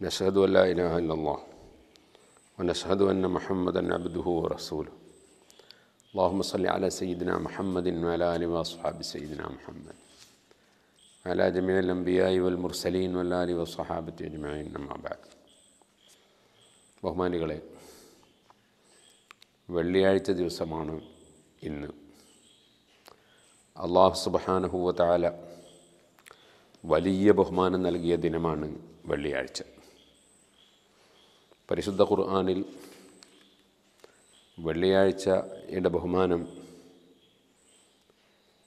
نشهد أن لا إله إلا الله ونشهد أن محمدا عبده ورسوله اللهم صل على سيدنا محمد وعلى آله وأصحاب سيدنا محمد وعلى جميع الأنبياء والمرسلين والآل والصحابة أجمعين أما بعد ബഹുമാനികളെ വെള്ളിയാഴ്ച ദിവസമാണ് ഇന്ന് അള്ളാഹു സുബാനഹുവ താല വലിയ ബഹുമാനം നൽകിയ ദിനമാണ് വെള്ളിയാഴ്ച പരിശുദ്ധ ഖുർആാനിൽ വെള്ളിയാഴ്ചയുടെ ബഹുമാനം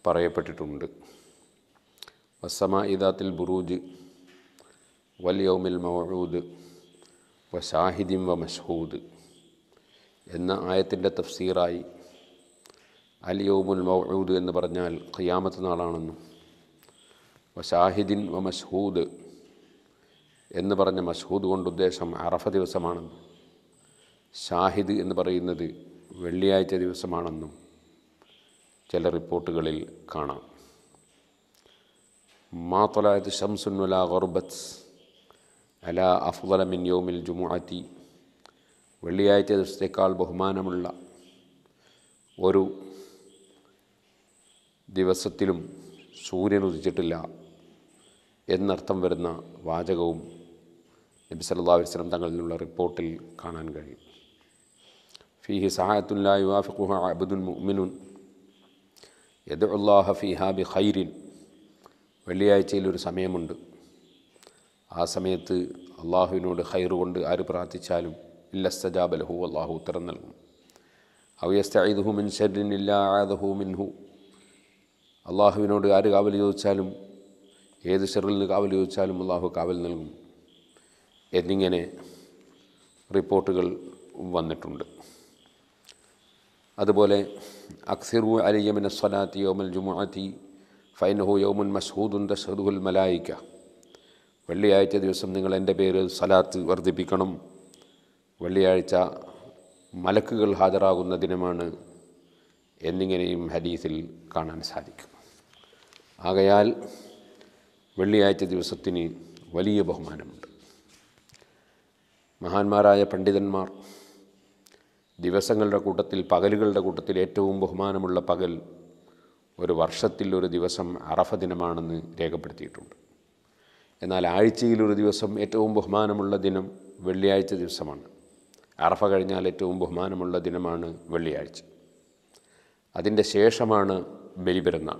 പറയപ്പെട്ടിട്ടുണ്ട് വസ്സമ ഇദാത്തിൽ ബുറൂജ് യൗമിൽ മൗഴൂദ് വ ഷാഹിദിം വ മഷൂദ് എന്ന ആയത്തിൻ്റെ തഫ്സീറായി അൽ യൗമുൽ മൗഴൂദ് എന്ന് പറഞ്ഞാൽ ഖിയാമത്ത് നാളാണെന്നും വസാഹിദിൻ വ മസ്ഹൂദ് എന്ന് പറഞ്ഞ മസ്ഹൂദ് കൊണ്ട് ഉദ്ദേശം അറഫ ദിവസമാണെന്നും ഷാഹിദ് എന്ന് പറയുന്നത് വെള്ളിയാഴ്ച ദിവസമാണെന്നും ചില റിപ്പോർട്ടുകളിൽ കാണാം മാ തൊലായത് ഷംസുൻ വല ഗർബത്ത് അല അഫ്ദലമിൻ യോമിൽ ജുമുഅത്തി വെള്ളിയാഴ്ച ദിവസത്തേക്കാൾ ബഹുമാനമുള്ള ഒരു ദിവസത്തിലും സൂര്യൻ ഉദിച്ചിട്ടില്ല എന്നർത്ഥം വരുന്ന വാചകവും നബി സല്ലാ വസ്ലം തങ്ങളിൽ നിന്നുള്ള റിപ്പോർട്ടിൽ കാണാൻ കഴിയും ഫിഹി സഹായത്തുല്ലാ യുവാഫിഖുഹ അബുദുൽ മുഅ്മിനുൻ അല്ലാഹ ഫീഹാ ബി ഖൈരിൻ വെള്ളിയാഴ്ചയിൽ ഒരു സമയമുണ്ട് ആ സമയത്ത് അള്ളാഹുവിനോട് ഹൈർ കൊണ്ട് ആര് പ്രാർത്ഥിച്ചാലും ഇല്ല സജാബലഹു അള്ളാഹു ഉത്തരം നൽകും അവ്യസ്തഹു മിൻ ഷെറിൻ ഇല്ലാ ആദഹു മിൻഹു അള്ളാഹുവിനോട് ആര് കാവൽ ചോദിച്ചാലും ഏത് ഷെറിൽ നിന്ന് കാവൽ ചോദിച്ചാലും അള്ളാഹു കാവൽ നൽകും എന്നിങ്ങനെ റിപ്പോർട്ടുകൾ വന്നിട്ടുണ്ട് അതുപോലെ അക്സിറു അലിയമിന സ്വലാത്തി യോമൽ ജുമാഅത്തി ഫൈനഹു യോമുൻ മസ്ഹൂദുൻ തഷദുൽ മലായിക്ക വെള്ളിയാഴ്ച ദിവസം നിങ്ങൾ എൻ്റെ പേര് സലാത്ത് വർദ്ധിപ്പിക്കണം വെള്ളിയാഴ്ച മലക്കുകൾ ഹാജരാകുന്ന ദിനമാണ് എന്നിങ്ങനെയും ഹദീസിൽ കാണാൻ സാധിക്കും ആകയാൽ വെള്ളിയാഴ്ച ദിവസത്തിന് വലിയ ബഹുമാനമുണ്ട് മഹാന്മാരായ പണ്ഡിതന്മാർ ദിവസങ്ങളുടെ കൂട്ടത്തിൽ പകലുകളുടെ കൂട്ടത്തിൽ ഏറ്റവും ബഹുമാനമുള്ള പകൽ ഒരു വർഷത്തിൽ ഒരു ദിവസം അറഫ ദിനമാണെന്ന് രേഖപ്പെടുത്തിയിട്ടുണ്ട് എന്നാൽ ആഴ്ചയിലൊരു ഒരു ദിവസം ഏറ്റവും ബഹുമാനമുള്ള ദിനം വെള്ളിയാഴ്ച ദിവസമാണ് അറഫ കഴിഞ്ഞാൽ ഏറ്റവും ബഹുമാനമുള്ള ദിനമാണ് വെള്ളിയാഴ്ച അതിൻ്റെ ശേഷമാണ് ബലിപെരുന്നാൾ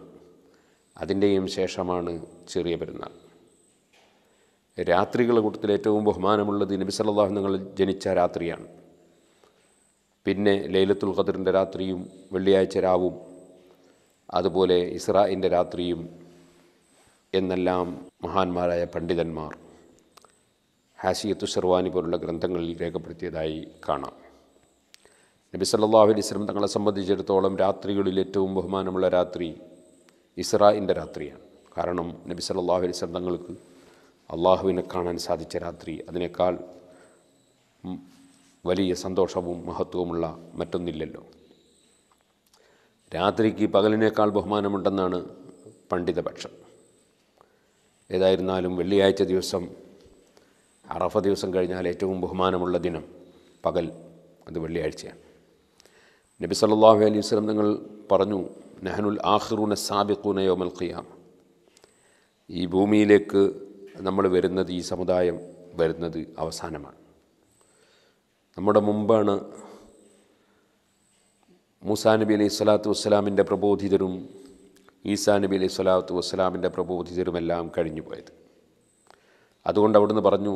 അതിൻ്റെയും ശേഷമാണ് ചെറിയ പെരുന്നാൾ രാത്രികളുടെ കൂട്ടത്തിൽ ഏറ്റവും ബഹുമാനമുള്ളത് നബി സല്ലാഹു നിങ്ങൾ ജനിച്ച രാത്രിയാണ് പിന്നെ ലൈലത്തുൽ ഖദറിൻ്റെ രാത്രിയും വെള്ളിയാഴ്ച രാവും അതുപോലെ ഇസ്രായിൻ്റെ രാത്രിയും എന്നെല്ലാം മഹാന്മാരായ പണ്ഡിതന്മാർ ഹാസിയത്തു ഷെർവാനി പോലുള്ള ഗ്രന്ഥങ്ങളിൽ രേഖപ്പെടുത്തിയതായി കാണാം നബി സല്ലാഹു അലൈഹി തങ്ങളെ സംബന്ധിച്ചിടത്തോളം രാത്രികളിൽ ഏറ്റവും ബഹുമാനമുള്ള രാത്രി ഇസ്രായിൻ്റെ രാത്രിയാണ് കാരണം നബി സല്ലാഹു അലൈഹി തങ്ങൾക്ക് അള്ളാഹുവിനെ കാണാൻ സാധിച്ച രാത്രി അതിനേക്കാൾ വലിയ സന്തോഷവും മഹത്വവുമുള്ള മറ്റൊന്നില്ലല്ലോ രാത്രിക്ക് പകലിനേക്കാൾ ബഹുമാനമുണ്ടെന്നാണ് പണ്ഡിതപക്ഷം ഏതായിരുന്നാലും വെള്ളിയാഴ്ച ദിവസം അറഫ ദിവസം കഴിഞ്ഞാൽ ഏറ്റവും ബഹുമാനമുള്ള ദിനം പകൽ അത് വെള്ളിയാഴ്ചയാണ് നബി സല്ലാഹു അലൈഹി വസ്ലം തങ്ങൾ പറഞ്ഞു നഹനുൽ ആഹിറൂന സാബിഖൂന യോമൽ ഖിയാമ ഈ ഭൂമിയിലേക്ക് നമ്മൾ വരുന്നത് ഈ സമുദായം വരുന്നത് അവസാനമാണ് നമ്മുടെ മുമ്പാണ് മൂസാ നബി അലൈഹി സ്വലാത്തു വസ്സലാമിൻ്റെ പ്രബോധിതരും ഈസാ നബി അലൈഹി സ്വലാത്തു വസ്സലാമിൻ്റെ പ്രബോധിതരുമെല്ലാം കഴിഞ്ഞു പോയത് അതുകൊണ്ട് അവിടുന്ന് പറഞ്ഞു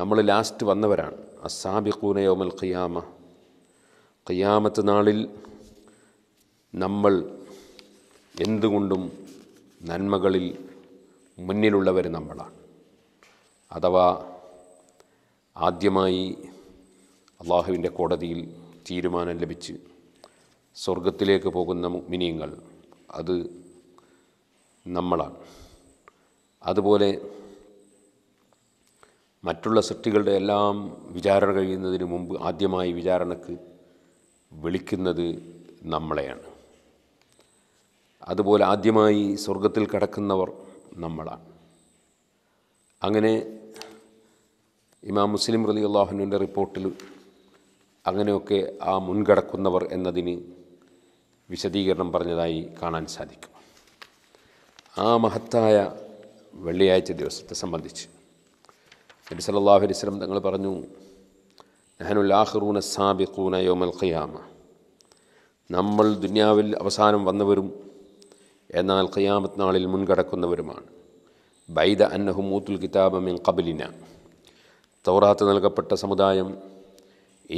നമ്മൾ ലാസ്റ്റ് വന്നവരാണ് അസാബിഖൂന യോമൽ ഖിയാമ ഖിയാമത്ത് നാളിൽ നമ്മൾ എന്തുകൊണ്ടും നന്മകളിൽ മുന്നിലുള്ളവർ നമ്മളാണ് അഥവാ ആദ്യമായി അള്ളാഹുവിൻ്റെ കോടതിയിൽ തീരുമാനം ലഭിച്ച് സ്വർഗത്തിലേക്ക് പോകുന്ന മിനിയങ്ങൾ അത് നമ്മളാണ് അതുപോലെ മറ്റുള്ള സൃഷ്ടികളുടെ എല്ലാം വിചാരണ കഴിയുന്നതിന് മുമ്പ് ആദ്യമായി വിചാരണക്ക് വിളിക്കുന്നത് നമ്മളെയാണ് അതുപോലെ ആദ്യമായി സ്വർഗത്തിൽ കടക്കുന്നവർ നമ്മളാണ് അങ്ങനെ ഇമാം മുസ്ലിം റലി അള്ളാഹുനുവിൻ്റെ റിപ്പോർട്ടിൽ അങ്ങനെയൊക്കെ ആ മുൻകടക്കുന്നവർ എന്നതിന് വിശദീകരണം പറഞ്ഞതായി കാണാൻ സാധിക്കും ആ മഹത്തായ വെള്ളിയാഴ്ച ദിവസത്തെ സംബന്ധിച്ച് നബി സല്ലാഹു അലൈഹി സ്വലം തങ്ങൾ പറഞ്ഞു നെഹനുല്ലാഹ്റൂന സാബിഖൂന യോമൽ ഖിയാമ നമ്മൾ ദുന്യാവിൽ അവസാനം വന്നവരും എന്നാൽ ഖിയാമത്ത് നാളിൽ മുൻകടക്കുന്നവരുമാണ് ബൈദ അന്നഹു മൂത്തുൽ കിതാബ് മിൻ കബലിന തൗറാത്ത് നൽകപ്പെട്ട സമുദായം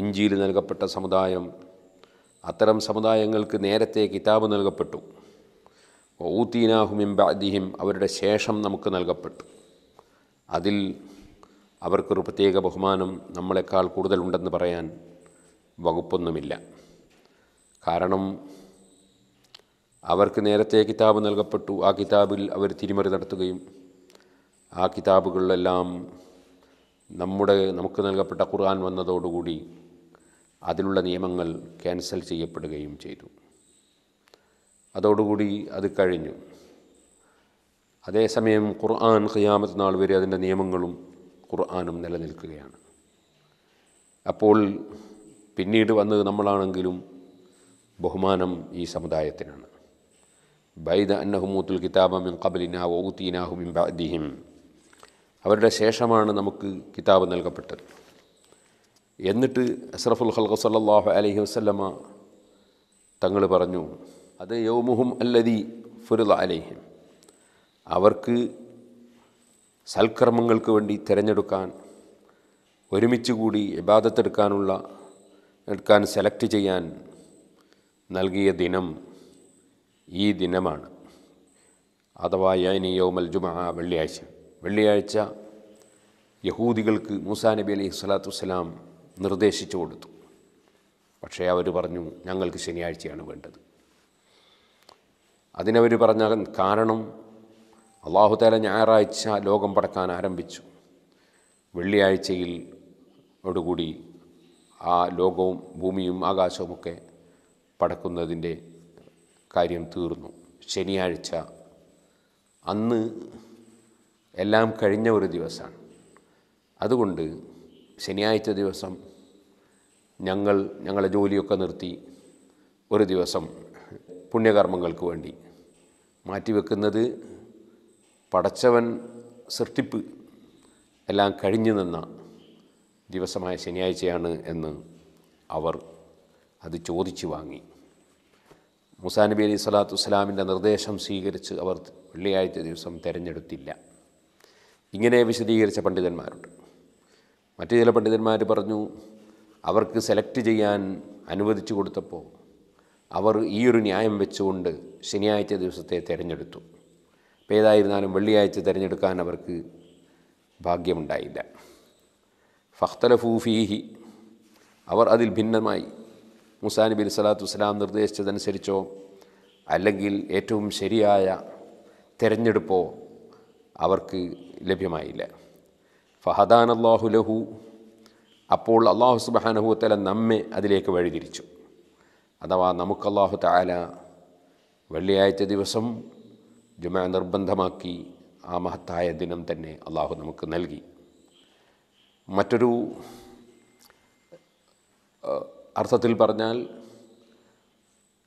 ഇഞ്ചിയിൽ നൽകപ്പെട്ട സമുദായം അത്തരം സമുദായങ്ങൾക്ക് നേരത്തെ കിതാബ് നൽകപ്പെട്ടു ഊത്തീനാഹുമിം ബാദിഹിം അവരുടെ ശേഷം നമുക്ക് നൽകപ്പെട്ടു അതിൽ അവർക്കൊരു പ്രത്യേക ബഹുമാനം നമ്മളെക്കാൾ കൂടുതലുണ്ടെന്ന് പറയാൻ വകുപ്പൊന്നുമില്ല കാരണം അവർക്ക് നേരത്തെ കിതാബ് നൽകപ്പെട്ടു ആ കിതാബിൽ അവർ തിരിമറി നടത്തുകയും ആ കിതാബുകളിലെല്ലാം നമ്മുടെ നമുക്ക് നൽകപ്പെട്ട ഖുർആൻ വന്നതോടുകൂടി അതിലുള്ള നിയമങ്ങൾ ക്യാൻസൽ ചെയ്യപ്പെടുകയും ചെയ്തു അതോടുകൂടി അത് കഴിഞ്ഞു അതേസമയം ഖുർആൻ ഖിയാമത്ത് നാൾ വരെ അതിൻ്റെ നിയമങ്ങളും ഖുർആാനും നിലനിൽക്കുകയാണ് അപ്പോൾ പിന്നീട് വന്നത് നമ്മളാണെങ്കിലും ബഹുമാനം ഈ സമുദായത്തിനാണ് ബൈദ അന്നഹുമൂത്തുൽ കിതാബ മിൻ കബലിന ഊത്തീനാഹു മിൻ ബഅദിഹിം അവരുടെ ശേഷമാണ് നമുക്ക് കിതാബ് നൽകപ്പെട്ടത് എന്നിട്ട് അസ്റഫുൽ ഖൽഖ സല്ലാഹു അലഹി വസല്ലമ തങ്ങൾ പറഞ്ഞു അത് യൗമുഹും അല്ലദി ഫുരുദ അലൈഹിം അവർക്ക് സൽക്കർമ്മങ്ങൾക്ക് വേണ്ടി തിരഞ്ഞെടുക്കാൻ ഒരുമിച്ച് കൂടി ഇബാദത്തെടുക്കാനുള്ള എടുക്കാൻ സെലക്ട് ചെയ്യാൻ നൽകിയ ദിനം ഈ ദിനമാണ് അഥവാ യാനി യൗമൽ ജുമ വെള്ളിയാഴ്ച വെള്ളിയാഴ്ച യഹൂദികൾക്ക് മൂസാ നബി അലൈഹി സ്വലാത്തു വസ്സലാം നിർദ്ദേശിച്ചു കൊടുത്തു പക്ഷേ അവർ പറഞ്ഞു ഞങ്ങൾക്ക് ശനിയാഴ്ചയാണ് വേണ്ടത് അതിനവർ പറഞ്ഞ കാരണം അള്ളാഹുതാല ഞായറാഴ്ച ലോകം പടക്കാൻ ആരംഭിച്ചു വെള്ളിയാഴ്ചയിൽ ഓടുകൂടി ആ ലോകവും ഭൂമിയും ആകാശവുമൊക്കെ പടക്കുന്നതിൻ്റെ കാര്യം തീർന്നു ശനിയാഴ്ച അന്ന് എല്ലാം കഴിഞ്ഞ ഒരു ദിവസമാണ് അതുകൊണ്ട് ശനിയാഴ്ച ദിവസം ഞങ്ങൾ ഞങ്ങളുടെ ജോലിയൊക്കെ നിർത്തി ഒരു ദിവസം പുണ്യകർമ്മങ്ങൾക്ക് വേണ്ടി മാറ്റിവെക്കുന്നത് പടച്ചവൻ സൃഷ്ടിപ്പ് എല്ലാം കഴിഞ്ഞു നിന്ന ദിവസമായ ശനിയാഴ്ചയാണ് എന്ന് അവർ അത് ചോദിച്ചു വാങ്ങി മുസാ നബി അലൈഹി സ്വലാത്തു വസ്സലാമിൻ്റെ നിർദ്ദേശം സ്വീകരിച്ച് അവർ വെള്ളിയാഴ്ച ദിവസം തിരഞ്ഞെടുത്തില്ല ഇങ്ങനെ വിശദീകരിച്ച പണ്ഡിതന്മാരുണ്ട് മറ്റു ചില പണ്ഡിതന്മാർ പറഞ്ഞു അവർക്ക് സെലക്ട് ചെയ്യാൻ അനുവദിച്ചു കൊടുത്തപ്പോൾ അവർ ഈ ഒരു ന്യായം വെച്ചുകൊണ്ട് ശനിയാഴ്ച ദിവസത്തെ തിരഞ്ഞെടുത്തു അപ്പോൾ ഏതായിരുന്നാലും വെള്ളിയാഴ്ച തിരഞ്ഞെടുക്കാൻ അവർക്ക് ഭാഗ്യമുണ്ടായില്ല ഫഖ്തലഫൂഫീഹി അവർ അതിൽ ഭിന്നമായി മുസാ നബി സ്വലാത്തു വസ്സലാം നിർദ്ദേശിച്ചതനുസരിച്ചോ അല്ലെങ്കിൽ ഏറ്റവും ശരിയായ തിരഞ്ഞെടുപ്പോ അവർക്ക് ലഭ്യമായില്ല ഫഹദാൻ അള്ളാഹു ലഹു അപ്പോൾ അള്ളാഹു സുബാനഹുത്തല നമ്മെ അതിലേക്ക് വഴിതിരിച്ചു അഥവാ നമുക്ക് അള്ളാഹു താല വെള്ളിയാഴ്ച ദിവസം ജുമ നിർബന്ധമാക്കി ആ മഹത്തായ ദിനം തന്നെ അള്ളാഹു നമുക്ക് നൽകി മറ്റൊരു അർത്ഥത്തിൽ പറഞ്ഞാൽ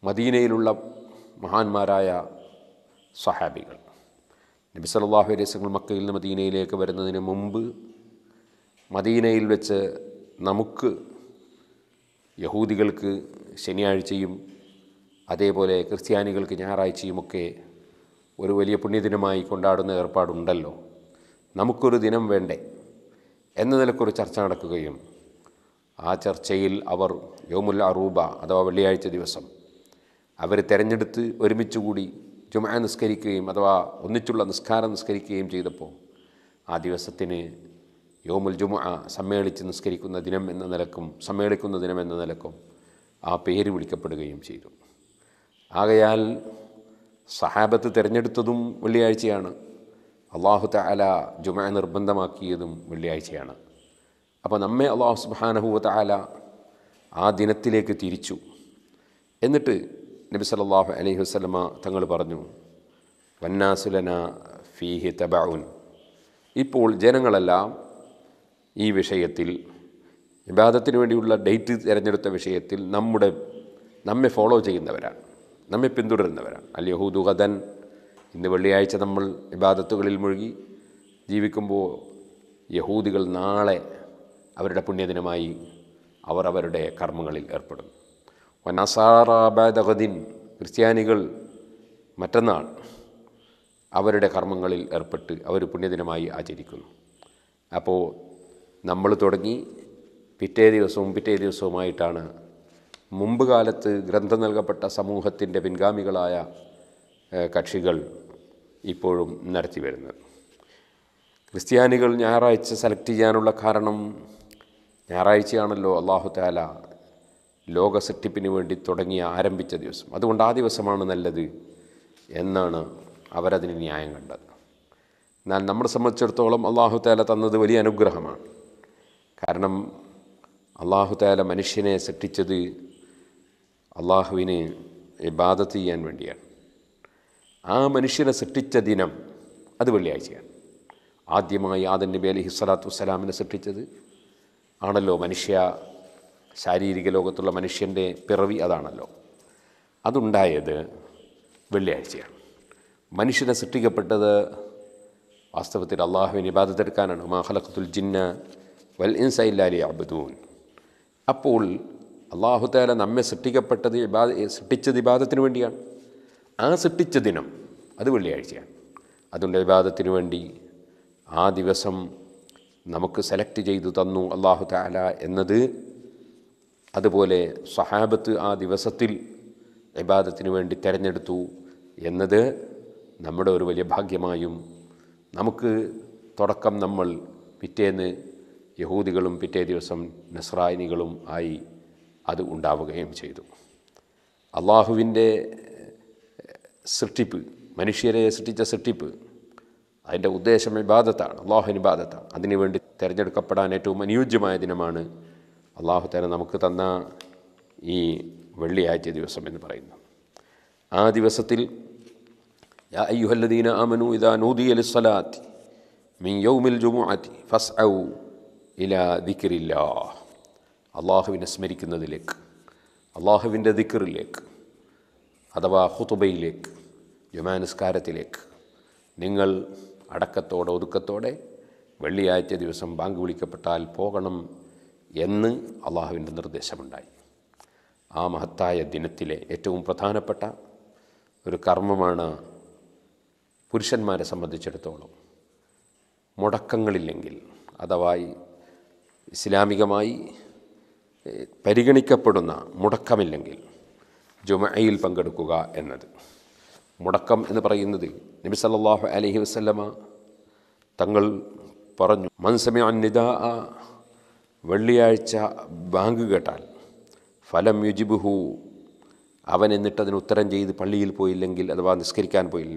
മദീനയിലുള്ള മഹാന്മാരായ സഹാബികൾ നബി സലാഹു അലൈഹി വസല്ലം മക്കയിൽ നിന്ന് മദീനയിലേക്ക് വരുന്നതിന് മുമ്പ് മദീനയിൽ വെച്ച് നമുക്ക് യഹൂദികൾക്ക് ശനിയാഴ്ചയും അതേപോലെ ക്രിസ്ത്യാനികൾക്ക് ഞായറാഴ്ചയുമൊക്കെ ഒരു വലിയ പുണ്യദിനമായി കൊണ്ടാടുന്ന ഏർപ്പാടുണ്ടല്ലോ നമുക്കൊരു ദിനം വേണ്ടേ എന്നതിലൊക്കെ ഒരു ചർച്ച നടക്കുകയും ആ ചർച്ചയിൽ അവർ യോമുൽ അറൂബ അഥവാ വെള്ളിയാഴ്ച ദിവസം അവർ തിരഞ്ഞെടുത്ത് കൂടി ചുമ നിസ്കരിക്കുകയും അഥവാ ഒന്നിച്ചുള്ള നിസ്കാരം നിസ്കരിക്കുകയും ചെയ്തപ്പോൾ ആ ദിവസത്തിന് യോമുൽ ജുമ സമ്മേളിച്ച് നിസ്കരിക്കുന്ന ദിനം എന്ന നിലക്കും സമ്മേളിക്കുന്ന ദിനം എന്ന നിലക്കും ആ പേര് വിളിക്കപ്പെടുകയും ചെയ്തു ആകയാൽ സഹാബത്ത് തിരഞ്ഞെടുത്തതും വെള്ളിയാഴ്ചയാണ് അള്ളാഹു തല ജുമ നിർബന്ധമാക്കിയതും വെള്ളിയാഴ്ചയാണ് അപ്പോൾ നമ്മെ അള്ളാഹു സുബാനഹുവല ആ ദിനത്തിലേക്ക് തിരിച്ചു എന്നിട്ട് നബി സല്ലാഹു അലൈഹി വസ്ലമ തങ്ങൾ പറഞ്ഞു വന്നാസുലന ഫീഹി തബാവുൻ ഇപ്പോൾ ജനങ്ങളെല്ലാം ഈ വിഷയത്തിൽ വിവാദത്തിന് വേണ്ടിയുള്ള ഡേറ്റ് തിരഞ്ഞെടുത്ത വിഷയത്തിൽ നമ്മുടെ നമ്മെ ഫോളോ ചെയ്യുന്നവരാണ് നമ്മെ പിന്തുടരുന്നവരാണ് അല്ല യഹൂദു ഖദൻ ഇന്ന് വെള്ളിയാഴ്ച നമ്മൾ വിവാദത്തുകളിൽ മുഴുകി ജീവിക്കുമ്പോൾ യഹൂദികൾ നാളെ അവരുടെ പുണ്യദിനമായി അവർ അവരുടെ കർമ്മങ്ങളിൽ ഏർപ്പെടും വനസാറാബാദഹദിൻ ക്രിസ്ത്യാനികൾ മറ്റന്നാൾ അവരുടെ കർമ്മങ്ങളിൽ ഏർപ്പെട്ട് അവർ പുണ്യദിനമായി ആചരിക്കുന്നു അപ്പോൾ നമ്മൾ തുടങ്ങി പിറ്റേ ദിവസവും പിറ്റേ ദിവസവുമായിട്ടാണ് മുമ്പ് കാലത്ത് ഗ്രന്ഥം നൽകപ്പെട്ട സമൂഹത്തിൻ്റെ പിൻഗാമികളായ കക്ഷികൾ ഇപ്പോഴും നടത്തി വരുന്നത് ക്രിസ്ത്യാനികൾ ഞായറാഴ്ച സെലക്ട് ചെയ്യാനുള്ള കാരണം ഞായറാഴ്ചയാണല്ലോ അള്ളാഹു താല ലോക സൃഷ്ടിപ്പിന് വേണ്ടി തുടങ്ങി ആരംഭിച്ച ദിവസം അതുകൊണ്ട് ആ ദിവസമാണ് നല്ലത് എന്നാണ് അവരതിന് ന്യായം കണ്ടത് എന്നാൽ നമ്മളെ സംബന്ധിച്ചിടത്തോളം അള്ളാഹു താല തന്നത് വലിയ അനുഗ്രഹമാണ് കാരണം അള്ളാഹു താല മനുഷ്യനെ സൃഷ്ടിച്ചത് അള്ളാഹുവിന് ഇബാദത്ത് ചെയ്യാൻ വേണ്ടിയാണ് ആ മനുഷ്യനെ സൃഷ്ടിച്ച ദിനം അത് വെള്ളിയാഴ്ചയാണ് ആദ്യമായി ആദൻ നബി അലി ഹിസ്സലാത്തു വസ്സലാമിനെ സൃഷ്ടിച്ചത് ആണല്ലോ മനുഷ്യ ശാരീരിക ലോകത്തുള്ള മനുഷ്യൻ്റെ പിറവി അതാണല്ലോ അതുണ്ടായത് വെള്ളിയാഴ്ചയാണ് മനുഷ്യനെ സൃഷ്ടിക്കപ്പെട്ടത് വാസ്തവത്തിൽ അള്ളാഹുവിന് ഇബാദത്തെടുക്കാനാണ് മാഹലഖത്തുൽ ജിന്ന വൽ ഇൻസൈലാലി അബ്ദൂൻ അപ്പോൾ അള്ളാഹുത്താല നമ്മെ സൃഷ്ടിക്കപ്പെട്ടത് ഇബാദ സൃഷ്ടിച്ചത് ഇബാദത്തിന് വേണ്ടിയാണ് ആ സൃഷ്ടിച്ച ദിനം അത് വെള്ളിയാഴ്ചയാണ് അതുകൊണ്ട് ഇബാദത്തിന് വേണ്ടി ആ ദിവസം നമുക്ക് സെലക്ട് ചെയ്തു തന്നു അള്ളാഹു താല എന്നത് അതുപോലെ സഹാബത്ത് ആ ദിവസത്തിൽ ഇബാദത്തിന് വേണ്ടി തിരഞ്ഞെടുത്തു എന്നത് നമ്മുടെ ഒരു വലിയ ഭാഗ്യമായും നമുക്ക് തുടക്കം നമ്മൾ പിറ്റേന്ന് യഹൂദികളും പിറ്റേ ദിവസം നസ്രായനികളും ആയി അത് ഉണ്ടാവുകയും ചെയ്തു അള്ളാഹുവിൻ്റെ സൃഷ്ടിപ്പ് മനുഷ്യരെ സൃഷ്ടിച്ച സൃഷ്ടിപ്പ് അതിൻ്റെ ഉദ്ദേശം ഇബാദത്താണ് അള്ളാഹുവിന് ഇബാദത്താണ് അതിനുവേണ്ടി തിരഞ്ഞെടുക്കപ്പെടാൻ ഏറ്റവും അനുയോജ്യമായ ദിനമാണ് അള്ളാഹു തന്നെ നമുക്ക് തന്ന ഈ വെള്ളിയാഴ്ച ദിവസം എന്ന് പറയുന്നു ആ ദിവസത്തിൽ അയ്യുഹല്ലദീന അമനു ഇദാ നൂദി അലി സലാത്തി മിൻ യൗമിൽ ജുമുഅത്തി ഫസ് ഔ ഇലാ ദിക്രില്ലാ അള്ളാഹുവിനെ സ്മരിക്കുന്നതിലേക്ക് അള്ളാഹുവിൻ്റെ ദിക്റിലേക്ക് അഥവാ ഹുതുബയിലേക്ക് ജുമാനസ്കാരത്തിലേക്ക് നിങ്ങൾ അടക്കത്തോടെ ഒതുക്കത്തോടെ വെള്ളിയാഴ്ച ദിവസം ബാങ്ക് വിളിക്കപ്പെട്ടാൽ പോകണം എന്ന് അള്ളാഹുവിൻ്റെ നിർദ്ദേശമുണ്ടായി ആ മഹത്തായ ദിനത്തിലെ ഏറ്റവും പ്രധാനപ്പെട്ട ഒരു കർമ്മമാണ് പുരുഷന്മാരെ സംബന്ധിച്ചിടത്തോളം മുടക്കങ്ങളില്ലെങ്കിൽ അഥവാ ഇസ്ലാമികമായി പരിഗണിക്കപ്പെടുന്ന മുടക്കമില്ലെങ്കിൽ ജുമയിൽ പങ്കെടുക്കുക എന്നത് മുടക്കം എന്ന് പറയുന്നത് നബി സല്ലാഹു അലഹി വസ്ല്ലമ തങ്ങൾ പറഞ്ഞു മൻസമി അന്നിത വെള്ളിയാഴ്ച ബാങ്ക് കേട്ടാൽ ഫലം യുജിബുഹു അവൻ എന്നിട്ട് അതിന് ഉത്തരം ചെയ്ത് പള്ളിയിൽ പോയില്ലെങ്കിൽ അഥവാ നിസ്കരിക്കാൻ പോയില്ല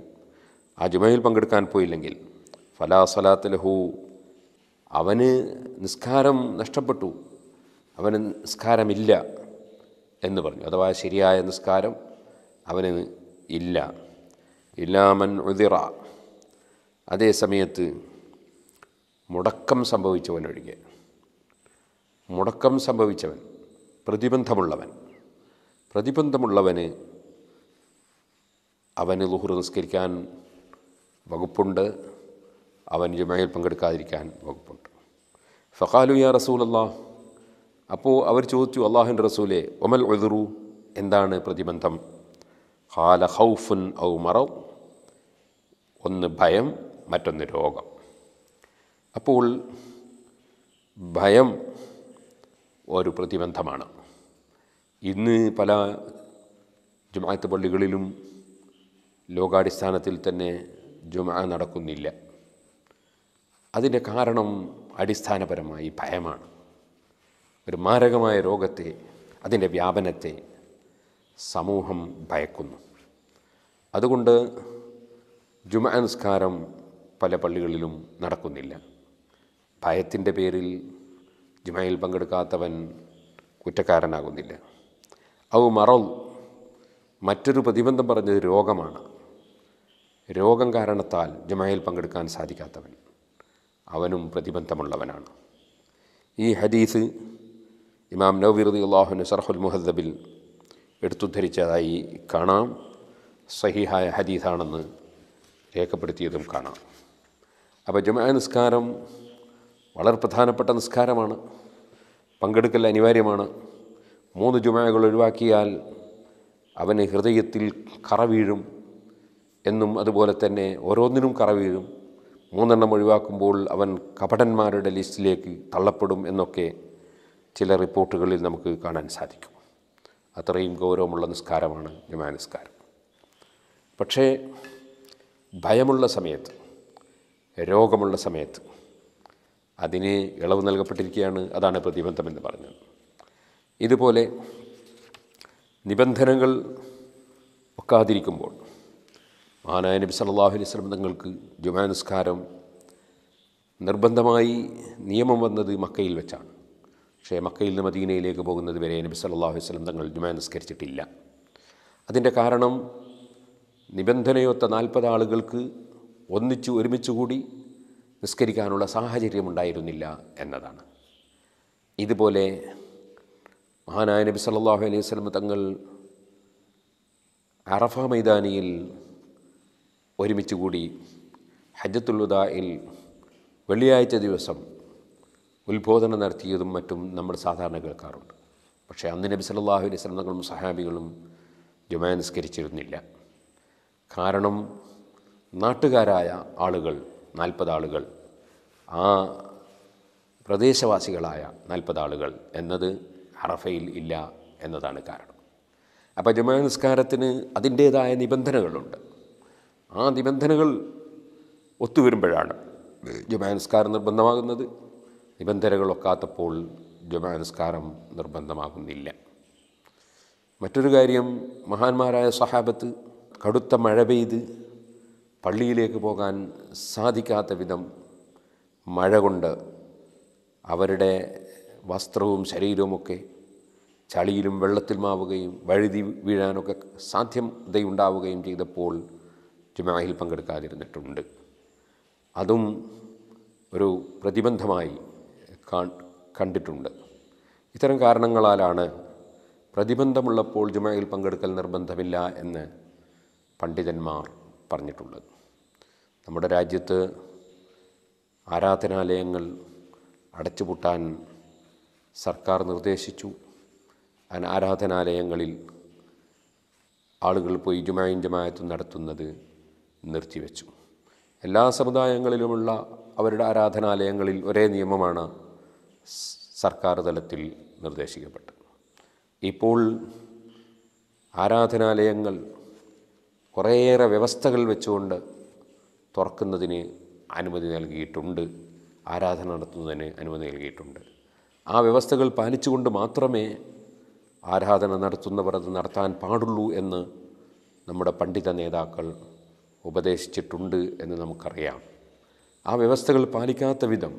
ആ ജുമയിൽ പങ്കെടുക്കാൻ പോയില്ലെങ്കിൽ ഫലാ സലാത്തലഹു അവന് നിസ്കാരം നഷ്ടപ്പെട്ടു അവന് നിസ്കാരമില്ല എന്ന് പറഞ്ഞു അഥവാ ശരിയായ നിസ്കാരം അവന് ഇല്ല ഇല്ലാമൻ ഉദിറ അതേ സമയത്ത് മുടക്കം സംഭവിച്ചവൻ ഒഴികെ മുടക്കം സംഭവിച്ചവൻ പ്രതിബന്ധമുള്ളവൻ പ്രതിബന്ധമുള്ളവന് അവന് ലുഹുർ നിസ്കരിക്കാൻ വകുപ്പുണ്ട് അവൻ ജുമയിൽ പങ്കെടുക്കാതിരിക്കാൻ വകുപ്പുണ്ട് ഫഖാലു യാ റസൂൽ അല്ലാ അപ്പോൾ അവർ ചോദിച്ചു അള്ളാഹുൻ റസൂലെ ഒമൽ ഒഴുറു എന്താണ് പ്രതിബന്ധം ഹാല ഹൗഫുൻ ഔ മറവ് ഒന്ന് ഭയം മറ്റൊന്ന് രോഗം അപ്പോൾ ഭയം ഒരു പ്രതിബന്ധമാണ് ഇന്ന് പല ജുമാത്ത് പള്ളികളിലും ലോകാടിസ്ഥാനത്തിൽ തന്നെ ജുമ നടക്കുന്നില്ല അതിൻ്റെ കാരണം അടിസ്ഥാനപരമായി ഭയമാണ് ഒരു മാരകമായ രോഗത്തെ അതിൻ്റെ വ്യാപനത്തെ സമൂഹം ഭയക്കുന്നു അതുകൊണ്ട് ജുമാനുസ്കാരം പല പള്ളികളിലും നടക്കുന്നില്ല ഭയത്തിൻ്റെ പേരിൽ ജുമായിൽ പങ്കെടുക്കാത്തവൻ കുറ്റക്കാരനാകുന്നില്ല അവ മറൽ മറ്റൊരു പ്രതിബന്ധം പറഞ്ഞത് രോഗമാണ് രോഗം കാരണത്താൽ ജുമായിൽ പങ്കെടുക്കാൻ സാധിക്കാത്തവൻ അവനും പ്രതിബന്ധമുള്ളവനാണ് ഈ ഹദീസ് ഇമാം നവീർദി അള്ളാഹുന് സർഹുൽ മുഹദ്ദബിൽ എടുത്തുദ്ധരിച്ചതായി കാണാം സഹിഹായ ഹദീസാണെന്ന് രേഖപ്പെടുത്തിയതും കാണാം അപ്പോൾ ജമാ നിസ്കാരം വളരെ പ്രധാനപ്പെട്ട നിസ്കാരമാണ് പങ്കെടുക്കൽ അനിവാര്യമാണ് മൂന്ന് ജുമായകൾ ഒഴിവാക്കിയാൽ അവന് ഹൃദയത്തിൽ കറ വീഴും എന്നും അതുപോലെ തന്നെ ഓരോന്നിനും കറ വീഴും മൂന്നെണ്ണം ഒഴിവാക്കുമ്പോൾ അവൻ കപടന്മാരുടെ ലിസ്റ്റിലേക്ക് തള്ളപ്പെടും എന്നൊക്കെ ചില റിപ്പോർട്ടുകളിൽ നമുക്ക് കാണാൻ സാധിക്കും അത്രയും ഗൗരവമുള്ള നിസ്കാരമാണ് ജുമാ നിസ്കാരം പക്ഷേ ഭയമുള്ള സമയത്ത് രോഗമുള്ള സമയത്ത് അതിന് ഇളവ് നൽകപ്പെട്ടിരിക്കുകയാണ് അതാണ് പ്രതിബന്ധമെന്ന് പറഞ്ഞത് ഇതുപോലെ നിബന്ധനകൾ ഒക്കാതിരിക്കുമ്പോൾ മഹാനായ നബി സല്ലാഹു അലൈഹി സ്വലം തങ്ങൾക്ക് ജുമാനസ്കാരം നിർബന്ധമായി നിയമം വന്നത് മക്കയിൽ വെച്ചാണ് പക്ഷേ മക്കയിൽ നിന്ന് മദീനയിലേക്ക് പോകുന്നത് വരെ നബി സല്ലാഹു വസ്ലം തങ്ങൾ ജുമാ അതിൻ്റെ കാരണം നിബന്ധനയൊത്ത നാൽപ്പത് ആളുകൾക്ക് ഒന്നിച്ചു ഒരുമിച്ച് കൂടി നിസ്കരിക്കാനുള്ള സാഹചര്യമുണ്ടായിരുന്നില്ല എന്നതാണ് ഇതുപോലെ മഹാനായ നബി സല്ലാഹു അലൈഹി വസ്ലം തങ്ങൾ അറഫ മൈതാനിയിൽ ഒരുമിച്ച് കൂടി ഹജ്ജത്തുല്ലുദായിൽ വെള്ളിയാഴ്ച ദിവസം ഉത്ബോധനം നടത്തിയതും മറ്റും നമ്മൾ സാധാരണ കേൾക്കാറുണ്ട് പക്ഷേ അന്ന് നബി സല്ലാഹു അലൈഹി വസ്ലം തങ്ങളും സഹാബികളും ജുമാ നിസ്കരിച്ചിരുന്നില്ല കാരണം നാട്ടുകാരായ ആളുകൾ നാൽപ്പത് ആളുകൾ ആ പ്രദേശവാസികളായ നാൽപ്പത് ആളുകൾ എന്നത് അറഫയിൽ ഇല്ല എന്നതാണ് കാരണം അപ്പോൾ ജമാ നിസ്കാരത്തിന് അതിൻ്റേതായ നിബന്ധനകളുണ്ട് ആ നിബന്ധനകൾ ഒത്തുവരുമ്പോഴാണ് ജമാ നിസ്കാരം നിർബന്ധമാകുന്നത് നിബന്ധനകളൊക്കാത്തപ്പോൾ ജമാ നിസ്കാരം നിർബന്ധമാകുന്നില്ല മറ്റൊരു കാര്യം മഹാന്മാരായ സഹാബത്ത് കടുത്ത മഴ പെയ്ത് പള്ളിയിലേക്ക് പോകാൻ സാധിക്കാത്ത വിധം മഴ കൊണ്ട് അവരുടെ വസ്ത്രവും ശരീരവുമൊക്കെ ചളിയിലും വെള്ളത്തിലുമാവുകയും വഴുതി വീഴാനൊക്കെ സാധ്യതയുണ്ടാവുകയും ചെയ്തപ്പോൾ ജുമാഹിൽ പങ്കെടുക്കാതിരുന്നിട്ടുണ്ട് അതും ഒരു പ്രതിബന്ധമായി കണ്ടിട്ടുണ്ട് ഇത്തരം കാരണങ്ങളാലാണ് പ്രതിബന്ധമുള്ളപ്പോൾ ജുമായിൽ പങ്കെടുക്കൽ നിർബന്ധമില്ല എന്ന് പണ്ഡിതന്മാർ പറഞ്ഞിട്ടുള്ളത് നമ്മുടെ രാജ്യത്ത് ആരാധനാലയങ്ങൾ അടച്ചുപൂട്ടാൻ സർക്കാർ നിർദ്ദേശിച്ചു ആരാധനാലയങ്ങളിൽ ആളുകൾ പോയി ജുമായും ജമായത്തും നടത്തുന്നത് നിർത്തിവെച്ചു എല്ലാ സമുദായങ്ങളിലുമുള്ള അവരുടെ ആരാധനാലയങ്ങളിൽ ഒരേ നിയമമാണ് സർക്കാർ തലത്തിൽ നിർദ്ദേശിക്കപ്പെട്ടത് ഇപ്പോൾ ആരാധനാലയങ്ങൾ കുറേയേറെ വ്യവസ്ഥകൾ വെച്ചുകൊണ്ട് തുറക്കുന്നതിന് അനുമതി നൽകിയിട്ടുണ്ട് ആരാധന നടത്തുന്നതിന് അനുമതി നൽകിയിട്ടുണ്ട് ആ വ്യവസ്ഥകൾ പാലിച്ചുകൊണ്ട് മാത്രമേ ആരാധന നടത്തുന്നവർ അത് നടത്താൻ പാടുള്ളൂ എന്ന് നമ്മുടെ പണ്ഡിത നേതാക്കൾ ഉപദേശിച്ചിട്ടുണ്ട് എന്ന് നമുക്കറിയാം ആ വ്യവസ്ഥകൾ പാലിക്കാത്ത വിധം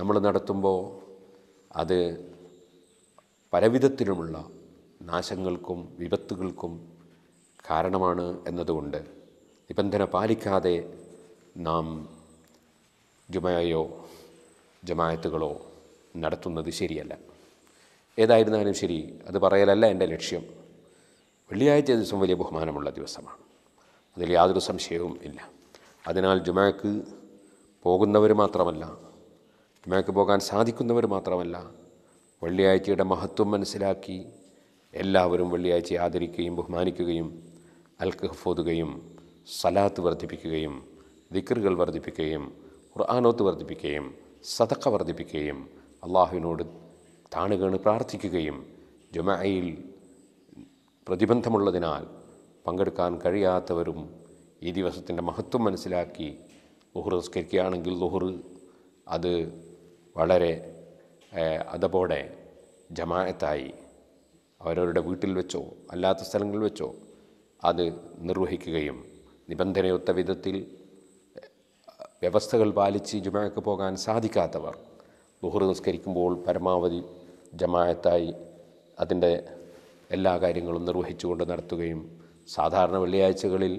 നമ്മൾ നടത്തുമ്പോൾ അത് പലവിധത്തിലുമുള്ള നാശങ്ങൾക്കും വിപത്തുകൾക്കും കാരണമാണ് എന്നതുകൊണ്ട് നിബന്ധന പാലിക്കാതെ നാം ജുമായോ ജമായത്തുകളോ നടത്തുന്നത് ശരിയല്ല ഏതായിരുന്നാലും ശരി അത് പറയലല്ല എൻ്റെ ലക്ഷ്യം വെള്ളിയാഴ്ച ദിവസം വലിയ ബഹുമാനമുള്ള ദിവസമാണ് അതിൽ യാതൊരു സംശയവും ഇല്ല അതിനാൽ ജുമാക്ക് പോകുന്നവർ മാത്രമല്ല ജുമാക്ക് പോകാൻ സാധിക്കുന്നവർ മാത്രമല്ല വെള്ളിയാഴ്ചയുടെ മഹത്വം മനസ്സിലാക്കി എല്ലാവരും വെള്ളിയാഴ്ച ആദരിക്കുകയും ബഹുമാനിക്കുകയും അൽക്കഹഫ് ഓതുകയും സലാത്ത് വർദ്ധിപ്പിക്കുകയും ദിക്കറുകൾ വർദ്ധിപ്പിക്കുകയും ഖുർആാനോത്ത് വർദ്ധിപ്പിക്കുകയും സതക്ക വർദ്ധിപ്പിക്കുകയും അള്ളാഹുവിനോട് താണുകണ് പ്രാർത്ഥിക്കുകയും ജുമയിൽ പ്രതിബന്ധമുള്ളതിനാൽ പങ്കെടുക്കാൻ കഴിയാത്തവരും ഈ ദിവസത്തിൻ്റെ മഹത്വം മനസ്സിലാക്കി ലുഹുർ നിസ്കരിക്കുകയാണെങ്കിൽ ലുഹുർ അത് വളരെ അതപോടെ ജമാഅത്തായി അവരവരുടെ വീട്ടിൽ വെച്ചോ അല്ലാത്ത സ്ഥലങ്ങളിൽ വെച്ചോ അത് നിർവഹിക്കുകയും നിബന്ധനയൊത്ത വിധത്തിൽ വ്യവസ്ഥകൾ പാലിച്ച് ജുമാക്ക് പോകാൻ സാധിക്കാത്തവർ ലുഹർ നിസ്കരിക്കുമ്പോൾ പരമാവധി ജമായത്തായി അതിൻ്റെ എല്ലാ കാര്യങ്ങളും നിർവഹിച്ചുകൊണ്ട് നടത്തുകയും സാധാരണ വെള്ളിയാഴ്ചകളിൽ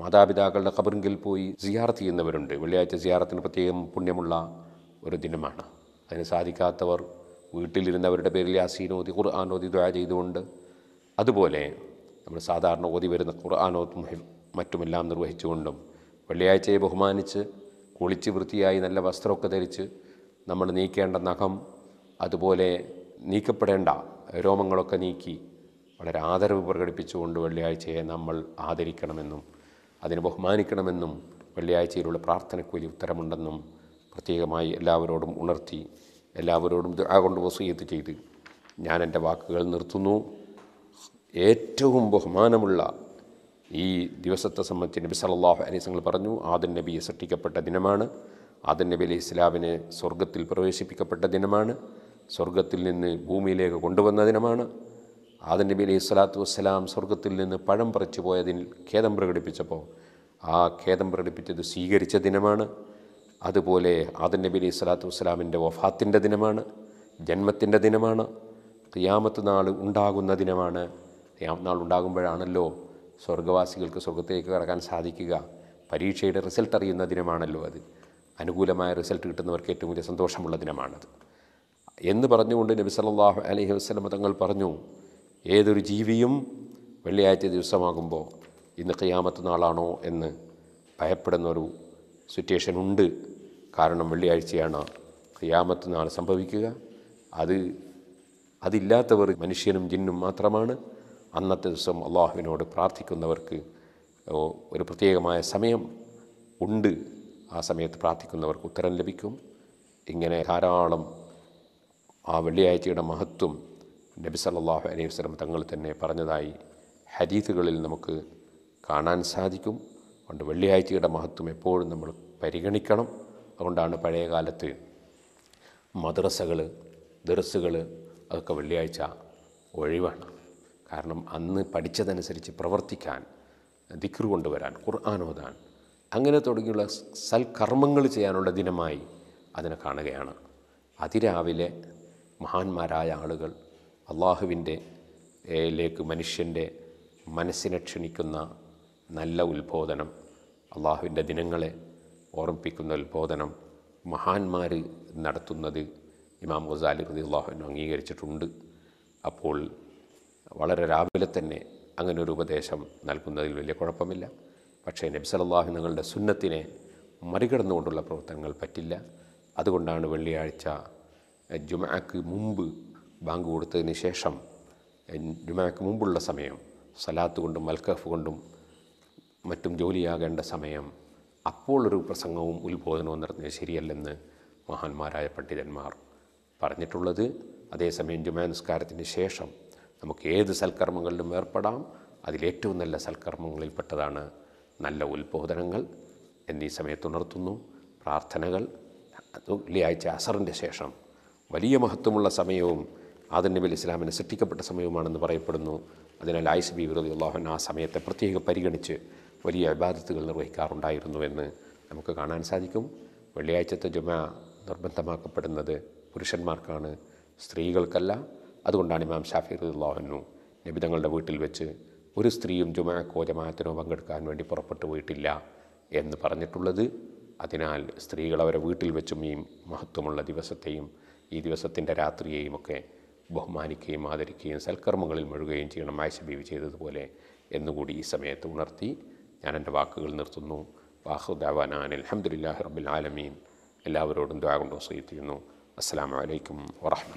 മാതാപിതാക്കളുടെ കബറിങ്കിൽ പോയി സിയാർത്ത് ചെയ്യുന്നവരുണ്ട് വെള്ളിയാഴ്ച സിയാറത്തിന് പ്രത്യേകം പുണ്യമുള്ള ഒരു ദിനമാണ് അതിന് സാധിക്കാത്തവർ വീട്ടിലിരുന്നവരുടെ പേരിൽ യാസീനോതി ഖുർആാനോതി ദ്വാ ചെയ്തുകൊണ്ട് അതുപോലെ നമ്മൾ സാധാരണ ഓതി വരുന്ന ഖുർആാനോ മുഹിം മറ്റുമെല്ലാം നിർവഹിച്ചുകൊണ്ടും വെള്ളിയാഴ്ചയെ ബഹുമാനിച്ച് കുളിച്ച് വൃത്തിയായി നല്ല വസ്ത്രമൊക്കെ ധരിച്ച് നമ്മൾ നീക്കേണ്ട നഖം അതുപോലെ നീക്കപ്പെടേണ്ട രോമങ്ങളൊക്കെ നീക്കി വളരെ ആദരവ് പ്രകടിപ്പിച്ചുകൊണ്ട് വെള്ളിയാഴ്ചയെ നമ്മൾ ആദരിക്കണമെന്നും അതിനെ ബഹുമാനിക്കണമെന്നും വെള്ളിയാഴ്ചയിലുള്ള പ്രാർത്ഥനയ്ക്ക് ഉത്തരമുണ്ടെന്നും പ്രത്യേകമായി എല്ലാവരോടും ഉണർത്തി എല്ലാവരോടും ആ കൊണ്ട് വസീയത്ത് ചെയ്ത് ഞാൻ എൻ്റെ വാക്കുകൾ നിർത്തുന്നു ഏറ്റവും ബഹുമാനമുള്ള ഈ ദിവസത്തെ സംബന്ധിച്ച് നബി സല്ലാഹു അലൈസങ്ങൾ പറഞ്ഞു ആദൻ നബി സൃഷ്ടിക്കപ്പെട്ട ദിനമാണ് ആദൻ നബി അലൈഹി ഇസ്ലാമിനെ സ്വർഗത്തിൽ പ്രവേശിപ്പിക്കപ്പെട്ട ദിനമാണ് സ്വർഗത്തിൽ നിന്ന് ഭൂമിയിലേക്ക് കൊണ്ടുവന്ന ദിനമാണ് ആദൻ നബി അലൈഹി സ്വലാത്തു വസ്സലാം സ്വർഗത്തിൽ നിന്ന് പഴം പറിച്ചു പോയതിൽ ഖേദം പ്രകടിപ്പിച്ചപ്പോൾ ആ ഖേദം പ്രകടിപ്പിച്ചത് സ്വീകരിച്ച ദിനമാണ് അതുപോലെ ആദൻ നബി അലൈഹി സ്വലാത്തു വസ്സലാമിൻ്റെ വഫാത്തിൻ്റെ ദിനമാണ് ജന്മത്തിൻ്റെ ദിനമാണ് ക്യാമത്ത് നാൾ ഉണ്ടാകുന്ന ദിനമാണ് ക്യാമനാൾ ഉണ്ടാകുമ്പോഴാണല്ലോ സ്വർഗവാസികൾക്ക് സ്വർഗത്തിലേക്ക് കടക്കാൻ സാധിക്കുക പരീക്ഷയുടെ റിസൾട്ട് അറിയുന്ന ദിനമാണല്ലോ അത് അനുകൂലമായ റിസൾട്ട് കിട്ടുന്നവർക്ക് ഏറ്റവും വലിയ സന്തോഷമുള്ള ദിനമാണത് എന്ന് പറഞ്ഞുകൊണ്ട് നബി സല്ലാഹു അലഹി വസ്ലം തങ്ങൾ പറഞ്ഞു ഏതൊരു ജീവിയും വെള്ളിയാഴ്ച ദിവസമാകുമ്പോൾ ഇന്ന് കയ്യാമത്ത് നാളാണോ എന്ന് ഭയപ്പെടുന്നൊരു സിറ്റുവേഷൻ ഉണ്ട് കാരണം വെള്ളിയാഴ്ചയാണ് കയ്യാമത്ത് നാൾ സംഭവിക്കുക അത് അതില്ലാത്തവർ മനുഷ്യനും ജിന്നും മാത്രമാണ് അന്നത്തെ ദിവസം അള്ളാഹുവിനോട് പ്രാർത്ഥിക്കുന്നവർക്ക് ഒരു പ്രത്യേകമായ സമയം ഉണ്ട് ആ സമയത്ത് പ്രാർത്ഥിക്കുന്നവർക്ക് ഉത്തരം ലഭിക്കും ഇങ്ങനെ ധാരാളം ആ വെള്ളിയാഴ്ചയുടെ മഹത്വം നബി സല്ലാഹു അലൈഹി വസ്ലം തങ്ങൾ തന്നെ പറഞ്ഞതായി ഹരീത്തുകളിൽ നമുക്ക് കാണാൻ സാധിക്കും അതുകൊണ്ട് വെള്ളിയാഴ്ചയുടെ മഹത്വം എപ്പോഴും നമ്മൾ പരിഗണിക്കണം അതുകൊണ്ടാണ് പഴയ കാലത്ത് മദ്രസകൾ ദർസുകൾ അതൊക്കെ വെള്ളിയാഴ്ച ഒഴിവാണ് കാരണം അന്ന് പഠിച്ചതനുസരിച്ച് പ്രവർത്തിക്കാൻ ദിക്ർ കൊണ്ടുവരാൻ ഖുർആാനോദാൻ അങ്ങനെ തുടങ്ങിയുള്ള സൽക്കർമ്മങ്ങൾ ചെയ്യാനുള്ള ദിനമായി അതിനെ കാണുകയാണ് അതിരാവിലെ മഹാന്മാരായ ആളുകൾ അള്ളാഹുവിൻ്റെ ലേക്ക് മനുഷ്യൻ്റെ മനസ്സിനെ ക്ഷണിക്കുന്ന നല്ല ഉത്ബോധനം അള്ളാഹുവിൻ്റെ ദിനങ്ങളെ ഓർമ്മിപ്പിക്കുന്ന ഉത്ബോധനം മഹാന്മാർ നടത്തുന്നത് ഇമാം ഗസാലി റതി അള്ളാഹുവിനെ അംഗീകരിച്ചിട്ടുണ്ട് അപ്പോൾ വളരെ രാവിലെ തന്നെ അങ്ങനെ ഒരു ഉപദേശം നൽകുന്നതിൽ വലിയ കുഴപ്പമില്ല പക്ഷേ നബ്സലല്ലാഹു നിങ്ങളുടെ സുന്നത്തിനെ മറികടന്നുകൊണ്ടുള്ള പ്രവർത്തനങ്ങൾ പറ്റില്ല അതുകൊണ്ടാണ് വെള്ളിയാഴ്ച ജുമാക്ക് മുമ്പ് ബാങ്ക് കൊടുത്തതിന് ശേഷം ജുമാക്ക് മുമ്പുള്ള സമയം സലാത്ത് കൊണ്ടും മൽക്കഫ് കൊണ്ടും മറ്റും ജോലിയാകേണ്ട സമയം അപ്പോൾ ഒരു പ്രസംഗവും ഉത്ബോധനവും നടത്തിയത് ശരിയല്ലെന്ന് മഹാന്മാരായ പണ്ഡിതന്മാർ പറഞ്ഞിട്ടുള്ളത് അതേസമയം ജുമാ ശേഷം നമുക്ക് ഏത് സൽക്കർമ്മങ്ങളിലും ഏർപ്പെടാം അതിലേറ്റവും നല്ല സൽക്കർമ്മങ്ങളിൽപ്പെട്ടതാണ് നല്ല ഉത്ബോധനങ്ങൾ എന്നീ സമയത്തുണർത്തുന്നു പ്രാർത്ഥനകൾ വെള്ളിയാഴ്ച അസറിൻ്റെ ശേഷം വലിയ മഹത്വമുള്ള സമയവും ആദൻ നബി ഇസ്ലാമിന് സൃഷ്ടിക്കപ്പെട്ട സമയവുമാണെന്ന് പറയപ്പെടുന്നു അതിനാൽ ആയിസ് ബി വിറതി അള്ളാഹുൻ ആ സമയത്തെ പ്രത്യേകം പരിഗണിച്ച് വലിയ അബാധത്തുകൾ നിർവഹിക്കാറുണ്ടായിരുന്നുവെന്ന് നമുക്ക് കാണാൻ സാധിക്കും വെള്ളിയാഴ്ചത്തെ ജുമ നിർബന്ധമാക്കപ്പെടുന്നത് പുരുഷന്മാർക്കാണ് സ്ത്രീകൾക്കല്ല അതുകൊണ്ടാണ് ഇമാം ഷാഫി റഹ്ലാഹുന്നു നിബിതങ്ങളുടെ വീട്ടിൽ വെച്ച് ഒരു സ്ത്രീയും ജുമാക്കോ ജമാഅത്തിനോ പങ്കെടുക്കാൻ വേണ്ടി പുറപ്പെട്ടു പോയിട്ടില്ല എന്ന് പറഞ്ഞിട്ടുള്ളത് അതിനാൽ സ്ത്രീകൾ അവരെ വീട്ടിൽ വെച്ചും ഈ മഹത്വമുള്ള ദിവസത്തെയും ഈ ദിവസത്തിൻ്റെ രാത്രിയെയും ഒക്കെ ബഹുമാനിക്കുകയും ആദരിക്കുകയും സൽക്കർമ്മങ്ങളിൽ മുഴുകുകയും ചെയ്യണം ആയിഷ ബീവി ചെയ്തതുപോലെ എന്നുകൂടി ഈ സമയത്ത് ഉണർത്തി ഞാൻ എൻ്റെ വാക്കുകൾ നിർത്തുന്നു വാഹുദാവാനാൻ അലഹമുല്ലാഹി റബ്ബിൽ ആലമീൻ എല്ലാവരോടും ദ്വാഗുണ്ടോ കൊണ്ട് ചെയ്യുന്നു അസ്സാം വലൈക്കും വറഹ്മ